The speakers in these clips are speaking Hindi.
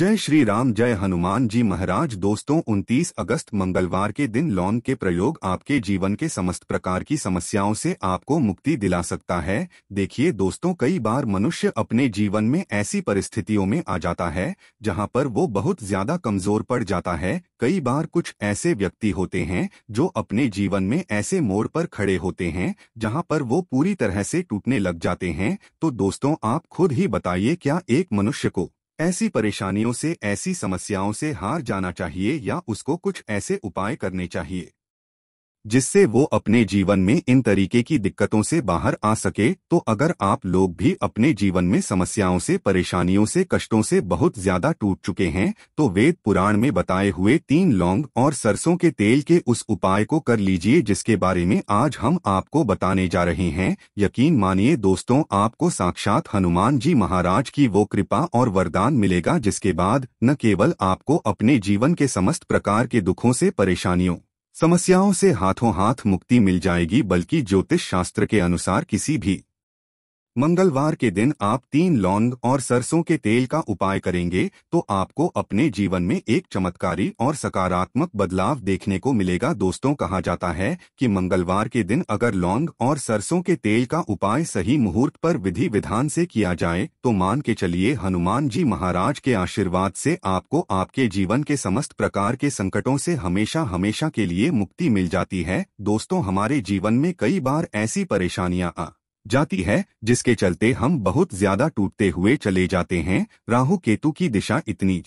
जय श्री राम जय हनुमान जी महाराज दोस्तों 29 अगस्त मंगलवार के दिन लौन के प्रयोग आपके जीवन के समस्त प्रकार की समस्याओं से आपको मुक्ति दिला सकता है देखिए दोस्तों कई बार मनुष्य अपने जीवन में ऐसी परिस्थितियों में आ जाता है जहां पर वो बहुत ज्यादा कमजोर पड़ जाता है कई बार कुछ ऐसे व्यक्ति होते हैं जो अपने जीवन में ऐसे मोड़ पर खड़े होते हैं जहाँ पर वो पूरी तरह से टूटने लग जाते हैं तो दोस्तों आप खुद ही बताइए क्या एक मनुष्य को ऐसी परेशानियों से ऐसी समस्याओं से हार जाना चाहिए या उसको कुछ ऐसे उपाय करने चाहिए जिससे वो अपने जीवन में इन तरीके की दिक्कतों से बाहर आ सके तो अगर आप लोग भी अपने जीवन में समस्याओं से परेशानियों से कष्टों से बहुत ज्यादा टूट चुके हैं तो वेद पुराण में बताए हुए तीन लौंग और सरसों के तेल के उस उपाय को कर लीजिए जिसके बारे में आज हम आपको बताने जा रहे हैं यकीन मानिए दोस्तों आपको साक्षात हनुमान जी महाराज की वो कृपा और वरदान मिलेगा जिसके बाद न केवल आपको अपने जीवन के समस्त प्रकार के दुखों से परेशानियों समस्याओं से हाथों हाथ मुक्ति मिल जाएगी बल्कि ज्योतिष शास्त्र के अनुसार किसी भी मंगलवार के दिन आप तीन लौंग और सरसों के तेल का उपाय करेंगे तो आपको अपने जीवन में एक चमत्कारी और सकारात्मक बदलाव देखने को मिलेगा दोस्तों कहा जाता है कि मंगलवार के दिन अगर लौंग और सरसों के तेल का उपाय सही मुहूर्त पर विधि विधान से किया जाए तो मान के चलिए हनुमान जी महाराज के आशीर्वाद से आपको आपके जीवन के समस्त प्रकार के संकटों से हमेशा हमेशा के लिए मुक्ति मिल जाती है दोस्तों हमारे जीवन में कई बार ऐसी परेशानियाँ आ जाती है जिसके चलते हम बहुत ज्यादा टूटते हुए चले जाते हैं राहु केतु की दिशा इतनी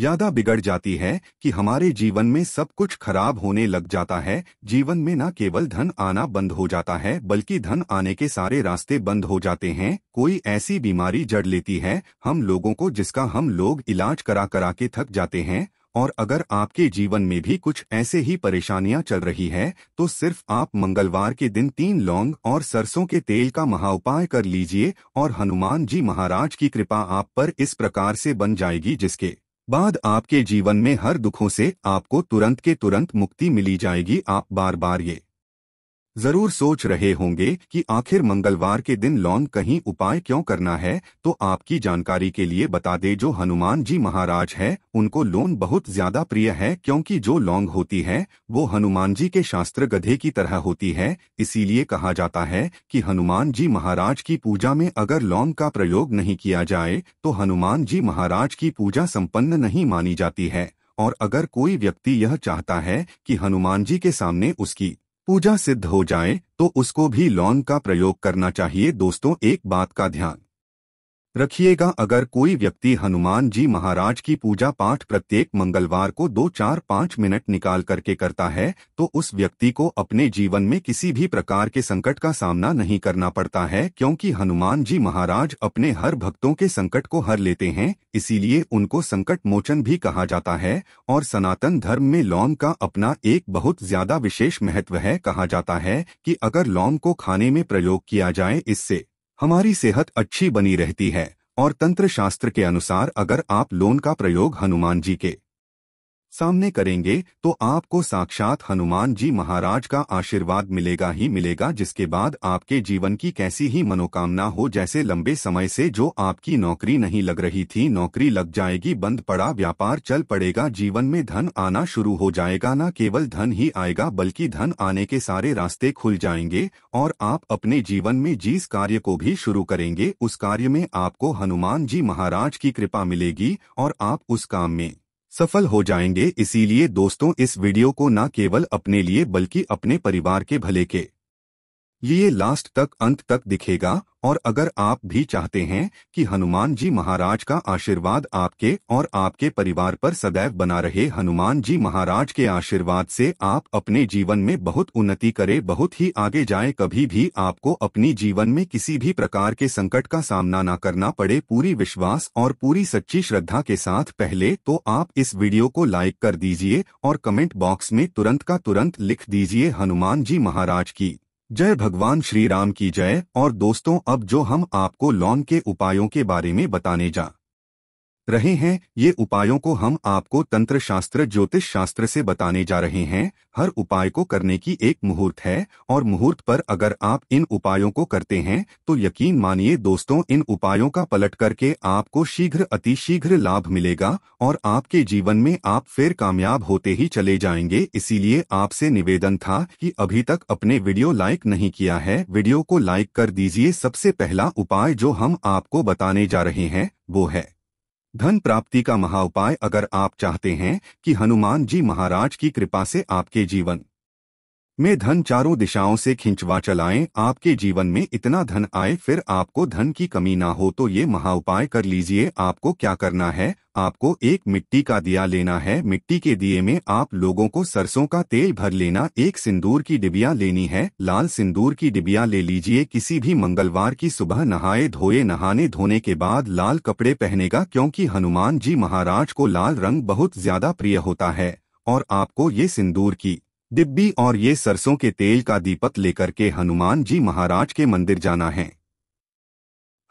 ज्यादा बिगड़ जाती है कि हमारे जीवन में सब कुछ खराब होने लग जाता है जीवन में न केवल धन आना बंद हो जाता है बल्कि धन आने के सारे रास्ते बंद हो जाते हैं कोई ऐसी बीमारी जड़ लेती है हम लोगों को जिसका हम लोग इलाज करा करा के थक जाते हैं और अगर आपके जीवन में भी कुछ ऐसे ही परेशानियां चल रही है तो सिर्फ आप मंगलवार के दिन तीन लौंग और सरसों के तेल का महाउपाय कर लीजिए और हनुमान जी महाराज की कृपा आप पर इस प्रकार से बन जाएगी जिसके बाद आपके जीवन में हर दुखों से आपको तुरंत के तुरंत मुक्ति मिली जाएगी आप बार बार ये जरूर सोच रहे होंगे कि आखिर मंगलवार के दिन लॉन कहीं उपाय क्यों करना है तो आपकी जानकारी के लिए बता दे जो हनुमान जी महाराज है उनको लोन बहुत ज्यादा प्रिय है क्योंकि जो लौंग होती है वो हनुमान जी के शास्त्र गधे की तरह होती है इसीलिए कहा जाता है कि हनुमान जी महाराज की पूजा में अगर लौंग का प्रयोग नहीं किया जाए तो हनुमान जी महाराज की पूजा सम्पन्न नहीं मानी जाती है और अगर कोई व्यक्ति यह चाहता है कि हनुमान जी के सामने उसकी पूजा सिद्ध हो जाए तो उसको भी लौंग का प्रयोग करना चाहिए दोस्तों एक बात का ध्यान रखिएगा अगर कोई व्यक्ति हनुमान जी महाराज की पूजा पाठ प्रत्येक मंगलवार को दो चार पाँच मिनट निकाल करके करता है तो उस व्यक्ति को अपने जीवन में किसी भी प्रकार के संकट का सामना नहीं करना पड़ता है क्योंकि हनुमान जी महाराज अपने हर भक्तों के संकट को हर लेते हैं इसीलिए उनको संकट मोचन भी कहा जाता है और सनातन धर्म में लौंग का अपना एक बहुत ज्यादा विशेष महत्व है कहा जाता है की अगर लौंग को खाने में प्रयोग किया जाए इससे हमारी सेहत अच्छी बनी रहती है और तंत्र शास्त्र के अनुसार अगर आप लोन का प्रयोग हनुमान जी के सामने करेंगे तो आपको साक्षात हनुमान जी महाराज का आशीर्वाद मिलेगा ही मिलेगा जिसके बाद आपके जीवन की कैसी ही मनोकामना हो जैसे लंबे समय से जो आपकी नौकरी नहीं लग रही थी नौकरी लग जाएगी बंद पड़ा व्यापार चल पड़ेगा जीवन में धन आना शुरू हो जाएगा न केवल धन ही आएगा बल्कि धन आने के सारे रास्ते खुल जाएंगे और आप अपने जीवन में जिस कार्य को भी शुरू करेंगे उस कार्य में आपको हनुमान जी महाराज की कृपा मिलेगी और आप उस काम में सफल हो जाएंगे इसीलिए दोस्तों इस वीडियो को न केवल अपने लिए बल्कि अपने परिवार के भले के ये लास्ट तक अंत तक दिखेगा और अगर आप भी चाहते हैं कि हनुमान जी महाराज का आशीर्वाद आपके और आपके परिवार पर सदैव बना रहे हनुमान जी महाराज के आशीर्वाद से आप अपने जीवन में बहुत उन्नति करें बहुत ही आगे जाए कभी भी आपको अपनी जीवन में किसी भी प्रकार के संकट का सामना न करना पड़े पूरी विश्वास और पूरी सच्ची श्रद्धा के साथ पहले तो आप इस वीडियो को लाइक कर दीजिए और कमेंट बॉक्स में तुरंत का तुरंत लिख दीजिए हनुमान जी महाराज की जय भगवान श्री राम की जय और दोस्तों अब जो हम आपको लॉन के उपायों के बारे में बताने जा रहे हैं ये उपायों को हम आपको तंत्र शास्त्र ज्योतिष शास्त्र से बताने जा रहे हैं हर उपाय को करने की एक मुहूर्त है और मुहूर्त पर अगर आप इन उपायों को करते हैं तो यकीन मानिए दोस्तों इन उपायों का पलट करके आपको शीघ्र अतिशीघ्र लाभ मिलेगा और आपके जीवन में आप फिर कामयाब होते ही चले जाएंगे इसीलिए आपसे निवेदन था की अभी तक अपने वीडियो लाइक नहीं किया है वीडियो को लाइक कर दीजिए सबसे पहला उपाय जो हम आपको बताने जा रहे हैं वो है धन प्राप्ति का महा उपाय अगर आप चाहते हैं कि हनुमान जी महाराज की कृपा से आपके जीवन में धन चारों दिशाओं से खिंचवा चलाएं आपके जीवन में इतना धन आए फिर आपको धन की कमी ना हो तो ये महा उपाय कर लीजिए आपको क्या करना है आपको एक मिट्टी का दिया लेना है मिट्टी के दिए में आप लोगों को सरसों का तेल भर लेना एक सिंदूर की डिबिया लेनी है लाल सिंदूर की डिबिया ले लीजिए किसी भी मंगलवार की सुबह नहाए धोए नहाने धोने के बाद लाल कपड़े पहनेगा क्योंकि हनुमान जी महाराज को लाल रंग बहुत ज्यादा प्रिय होता है और आपको ये सिंदूर की डिब्बी और ये सरसों के तेल का दीपक लेकर के हनुमान जी महाराज के मंदिर जाना है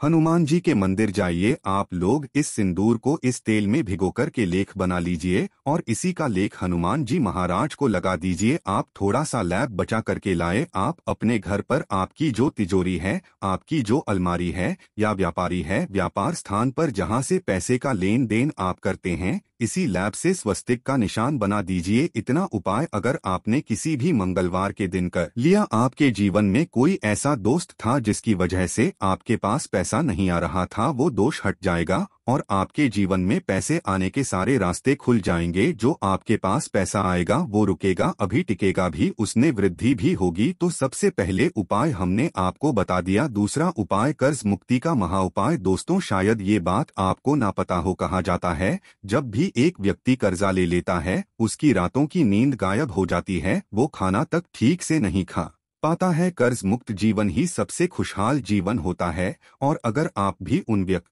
हनुमान जी के मंदिर जाइए आप लोग इस सिंदूर को इस तेल में भिगोकर के लेख बना लीजिए और इसी का लेख हनुमान जी महाराज को लगा दीजिए आप थोड़ा सा लैब बचा करके लाए आप अपने घर पर आपकी जो तिजोरी है आपकी जो अलमारी है या व्यापारी है व्यापार स्थान पर जहाँ से पैसे का लेन देन आप करते हैं इसी लैब से स्वस्तिक का निशान बना दीजिए इतना उपाय अगर आपने किसी भी मंगलवार के दिन कर लिया आपके जीवन में कोई ऐसा दोस्त था जिसकी वजह से आपके पास पैसा नहीं आ रहा था वो दोष हट जाएगा और आपके जीवन में पैसे आने के सारे रास्ते खुल जाएंगे जो आपके पास पैसा आएगा वो रुकेगा अभी टिकेगा भी उसने वृद्धि भी होगी तो सबसे पहले उपाय हमने आपको बता दिया दूसरा उपाय कर्ज मुक्ति का महा उपाय दोस्तों शायद ये बात आपको ना पता हो कहा जाता है जब भी एक व्यक्ति कर्जा ले लेता है उसकी रातों की नींद गायब हो जाती है वो खाना तक ठीक से नहीं खा पाता है कर्ज मुक्त जीवन ही सबसे खुशहाल जीवन होता है और अगर आप भी उन व्यक्ति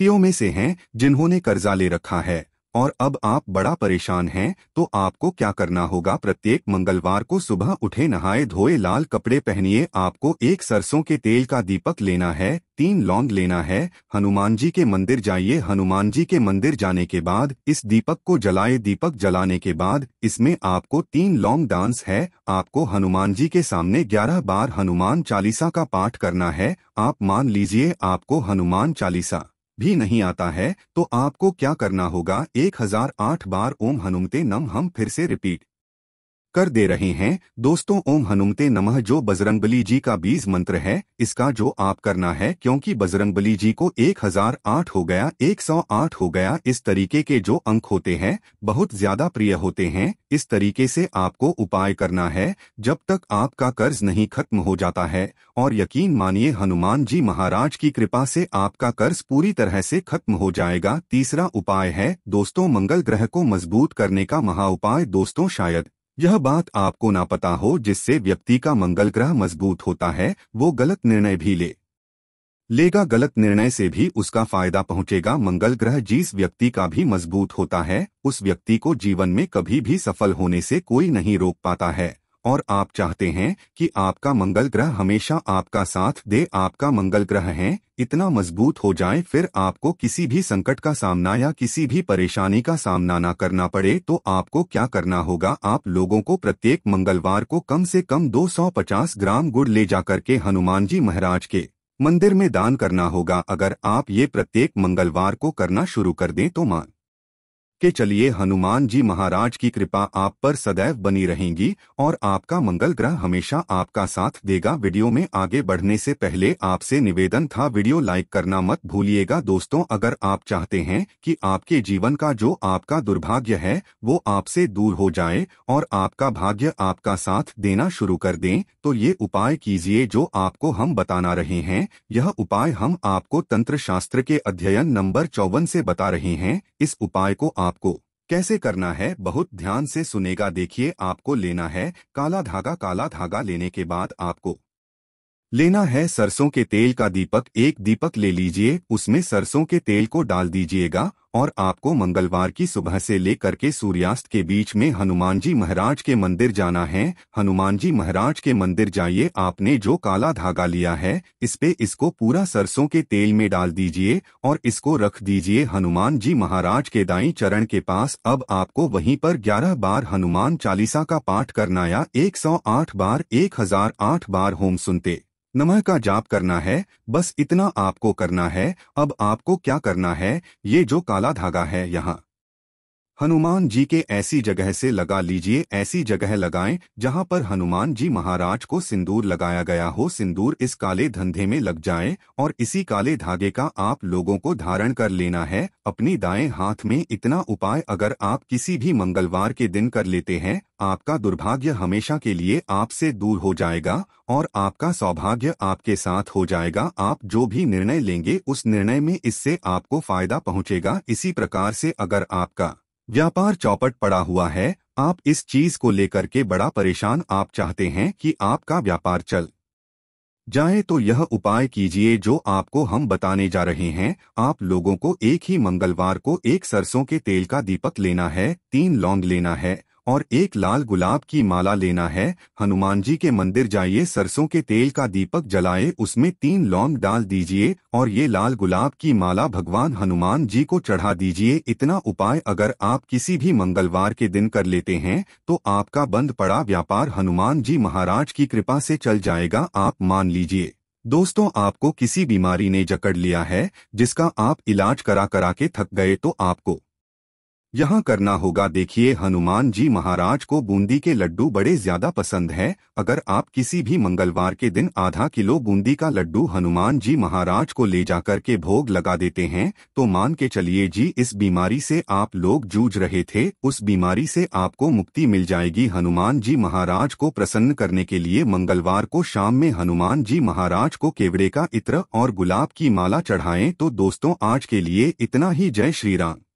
व्यक्तियों में से हैं जिन्होंने कर्जा ले रखा है और अब आप बड़ा परेशान हैं तो आपको क्या करना होगा प्रत्येक मंगलवार को सुबह उठे नहाए धोए लाल कपड़े पहनिए आपको एक सरसों के तेल का दीपक लेना है तीन लौंग लेना है हनुमान जी के मंदिर जाइए हनुमान जी के मंदिर जाने के बाद इस दीपक को जलाए दीपक जलाने के बाद इसमें आपको तीन लौंग डांस है आपको हनुमान जी के सामने ग्यारह बार हनुमान चालीसा का पाठ करना है आप मान लीजिए आपको हनुमान चालीसा भी नहीं आता है तो आपको क्या करना होगा 1008 बार ओम हनुमते नम हम फिर से रिपीट कर दे रहे हैं दोस्तों ओम हनुमते नमः जो बजरंगबली जी का बीज मंत्र है इसका जो आप करना है क्योंकि बजरंगबली जी को 1008 हो गया 108 हो गया इस तरीके के जो अंक होते हैं बहुत ज्यादा प्रिय होते हैं इस तरीके से आपको उपाय करना है जब तक आपका कर्ज नहीं खत्म हो जाता है और यकीन मानिए हनुमान जी महाराज की कृपा से आपका कर्ज पूरी तरह से खत्म हो जाएगा तीसरा उपाय है दोस्तों मंगल ग्रह को मजबूत करने का महा उपाय दोस्तों शायद यह बात आपको ना पता हो जिससे व्यक्ति का मंगल ग्रह मजबूत होता है वो गलत निर्णय भी ले लेगा गलत निर्णय से भी उसका फायदा पहुंचेगा मंगल ग्रह जिस व्यक्ति का भी मजबूत होता है उस व्यक्ति को जीवन में कभी भी सफल होने से कोई नहीं रोक पाता है और आप चाहते हैं कि आपका मंगल ग्रह हमेशा आपका साथ दे आपका मंगल ग्रह है इतना मजबूत हो जाए फिर आपको किसी भी संकट का सामना या किसी भी परेशानी का सामना ना करना पड़े तो आपको क्या करना होगा आप लोगों को प्रत्येक मंगलवार को कम से कम 250 ग्राम गुड़ ले जाकर के हनुमान जी महाराज के मंदिर में दान करना होगा अगर आप ये प्रत्येक मंगलवार को करना शुरू कर दें तो मान कि चलिए हनुमान जी महाराज की कृपा आप पर सदैव बनी रहेंगी और आपका मंगल ग्रह हमेशा आपका साथ देगा वीडियो में आगे बढ़ने से पहले आपसे निवेदन था वीडियो लाइक करना मत भूलिएगा दोस्तों अगर आप चाहते हैं कि आपके जीवन का जो आपका दुर्भाग्य है वो आपसे दूर हो जाए और आपका भाग्य आपका साथ देना शुरू कर दे तो ये उपाय कीजिए जो आपको हम बताना रहे हैं यह उपाय हम आपको तंत्र शास्त्र के अध्ययन नंबर चौवन से बता रहे हैं इस उपाय को आप आपको कैसे करना है बहुत ध्यान से सुनेगा देखिए आपको लेना है काला धागा काला धागा लेने के बाद आपको लेना है सरसों के तेल का दीपक एक दीपक ले लीजिए उसमें सरसों के तेल को डाल दीजिएगा और आपको मंगलवार की सुबह से लेकर के सूर्यास्त के बीच में हनुमान जी महाराज के मंदिर जाना है हनुमान जी महाराज के मंदिर जाइए आपने जो काला धागा लिया है इस पे इसको पूरा सरसों के तेल में डाल दीजिए और इसको रख दीजिए हनुमान जी महाराज के दाई चरण के पास अब आपको वहीं पर ग्यारह बार हनुमान चालीसा का पाठ करना या एक बार एक बार होम सुनते नमः का जाप करना है बस इतना आपको करना है अब आपको क्या करना है ये जो काला धागा है यहाँ हनुमान जी के ऐसी जगह से लगा लीजिए ऐसी जगह लगाएं जहां पर हनुमान जी महाराज को सिंदूर लगाया गया हो सिंदूर इस काले धंधे में लग जाए और इसी काले धागे का आप लोगों को धारण कर लेना है अपनी दाएं हाथ में इतना उपाय अगर आप किसी भी मंगलवार के दिन कर लेते हैं आपका दुर्भाग्य हमेशा के लिए आपसे दूर हो जाएगा और आपका सौभाग्य आपके साथ हो जाएगा आप जो भी निर्णय लेंगे उस निर्णय में इससे आपको फायदा पहुँचेगा इसी प्रकार से अगर आपका व्यापार चौपट पड़ा हुआ है आप इस चीज को लेकर के बड़ा परेशान आप चाहते हैं कि आपका व्यापार चल जाए तो यह उपाय कीजिए जो आपको हम बताने जा रहे हैं आप लोगों को एक ही मंगलवार को एक सरसों के तेल का दीपक लेना है तीन लौंग लेना है और एक लाल गुलाब की माला लेना है हनुमान जी के मंदिर जाइए सरसों के तेल का दीपक जलाए उसमें तीन लौंग डाल दीजिए और ये लाल गुलाब की माला भगवान हनुमान जी को चढ़ा दीजिए इतना उपाय अगर आप किसी भी मंगलवार के दिन कर लेते हैं तो आपका बंद पड़ा व्यापार हनुमान जी महाराज की कृपा से चल जाएगा आप मान लीजिए दोस्तों आपको किसी बीमारी ने जकड़ लिया है जिसका आप इलाज करा करा के थक गए तो आपको यहाँ करना होगा देखिए हनुमान जी महाराज को बूंदी के लड्डू बड़े ज्यादा पसंद हैं अगर आप किसी भी मंगलवार के दिन आधा किलो बूंदी का लड्डू हनुमान जी महाराज को ले जाकर के भोग लगा देते हैं तो मान के चलिए जी इस बीमारी से आप लोग जूझ रहे थे उस बीमारी से आपको मुक्ति मिल जाएगी हनुमान जी महाराज को प्रसन्न करने के लिए मंगलवार को शाम में हनुमान जी महाराज को केवड़े का इत्र और गुलाब की माला चढ़ाएं तो दोस्तों आज के लिए इतना ही जय श्री राम